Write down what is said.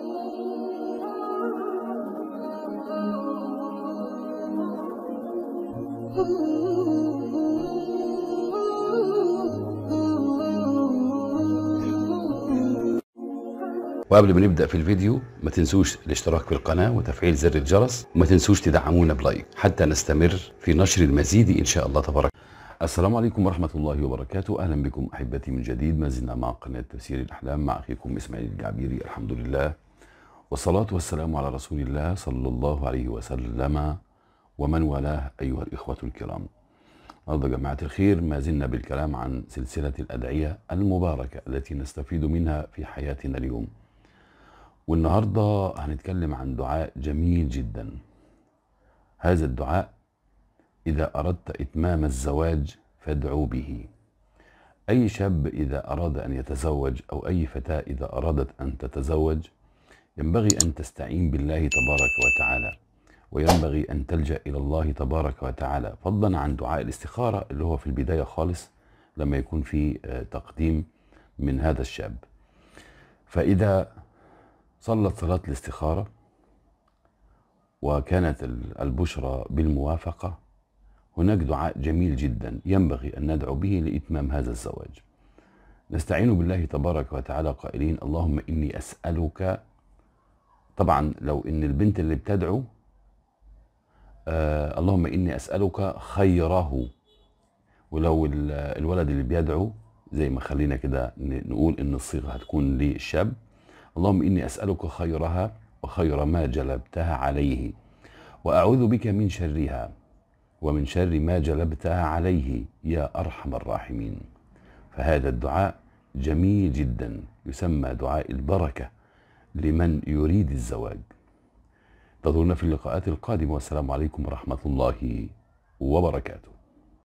وقبل ما نبدا في الفيديو ما تنسوش الاشتراك في القناه وتفعيل زر الجرس وما تنسوش تدعمونا بلايك حتى نستمر في نشر المزيد ان شاء الله تبارك السلام عليكم ورحمة الله وبركاته أهلا بكم أحبتي من جديد ما زلنا مع قناة تفسير الأحلام مع أخيكم إسماعيل الجعبيري الحمد لله والصلاة والسلام على رسول الله صلى الله عليه وسلم ومن والاه أيها الإخوة الكرام النهارده يا جماعة الخير ما زلنا بالكلام عن سلسلة الأدعية المباركة التي نستفيد منها في حياتنا اليوم والنهاردة هنتكلم عن دعاء جميل جدا هذا الدعاء إذا أردت إتمام الزواج فادعو به أي شاب إذا أراد أن يتزوج أو أي فتاة إذا أرادت أن تتزوج ينبغي أن تستعين بالله تبارك وتعالى وينبغي أن تلجأ إلى الله تبارك وتعالى فضلا عن دعاء الاستخارة اللي هو في البداية خالص لما يكون في آه، تقديم من هذا الشاب فإذا صلت صلاة الاستخارة وكانت البشرى بالموافقة هناك دعاء جميل جدا ينبغي أن ندعو به لإتمام هذا الزواج نستعين بالله تبارك وتعالى قائلين اللهم إني أسألك طبعا لو ان البنت اللي بتدعو آه اللهم اني اسالك خيره ولو الولد اللي بيدعو زي ما خلينا كده نقول ان الصيغه هتكون للشاب اللهم اني اسالك خيرها وخير ما جلبتها عليه واعوذ بك من شرها ومن شر ما جلبتها عليه يا ارحم الراحمين فهذا الدعاء جميل جدا يسمى دعاء البركه لمن يريد الزواج انتظرونا في اللقاءات القادمة والسلام عليكم ورحمة الله وبركاته